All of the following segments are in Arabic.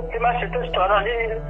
كنت ماشي تشتغل عليه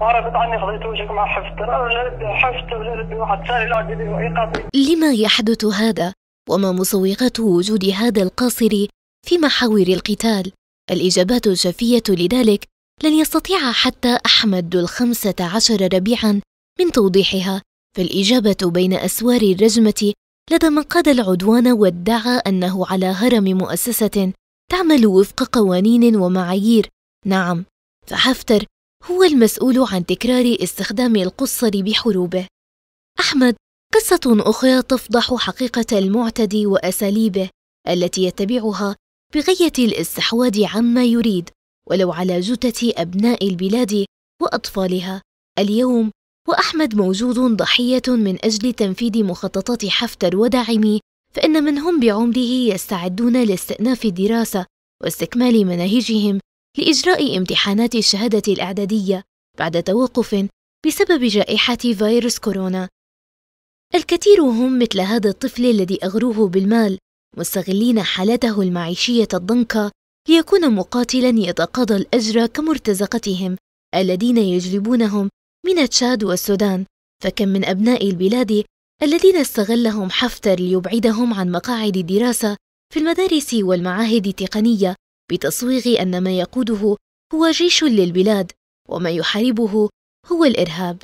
وعرفت عني قضيت وجهك مع حفظ ترى حفظ واحد ثاني لا لما يحدث هذا وما مسوغات وجود هذا القاصر في محاور القتال الإجابات الشفية لذلك لن يستطيع حتى أحمد الخمسة عشر ربيعا من توضيحها فالإجابة بين أسوار الرجمة لدى من قاد العدوان وادعى أنه على هرم مؤسسة تعمل وفق قوانين ومعايير نعم فحفتر هو المسؤول عن تكرار استخدام القصر بحروبه أحمد قصة أخرى تفضح حقيقة المعتدي وأساليبه التي يتبعها بغية الاستحواذ عما يريد ولو على جثث أبناء البلاد وأطفالها اليوم وأحمد موجود ضحية من أجل تنفيذ مخططات حفتر وداعميه فإن من هم بعمره يستعدون لاستئناف الدراسة واستكمال مناهجهم لإجراء امتحانات الشهادة الإعدادية بعد توقف بسبب جائحة فيروس كورونا. الكثير هم مثل هذا الطفل الذي أغروه بالمال، مستغلين حالته المعيشية الضنكة ليكون مقاتلا يتقاضى الأجر كمرتزقتهم الذين يجلبونهم من تشاد والسودان، فكم من أبناء البلاد الذين استغلهم حفتر ليبعدهم عن مقاعد الدراسة في المدارس والمعاهد التقنية بتصويغ أن ما يقوده هو جيش للبلاد وما يحاربه هو الإرهاب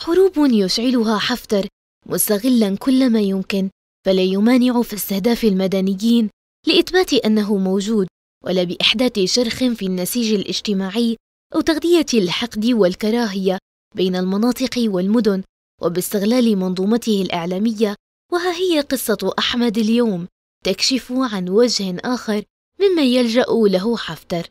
حروب يشعلها حفتر مستغلا كل ما يمكن فلا يمانع في استهداف المدنيين لإثبات أنه موجود ولا بإحداث شرخ في النسيج الاجتماعي أو تغذية الحقد والكراهية بين المناطق والمدن وباستغلال منظومته الإعلامية وها هي قصة أحمد اليوم تكشف عن وجه آخر مما يلجأ له حفتر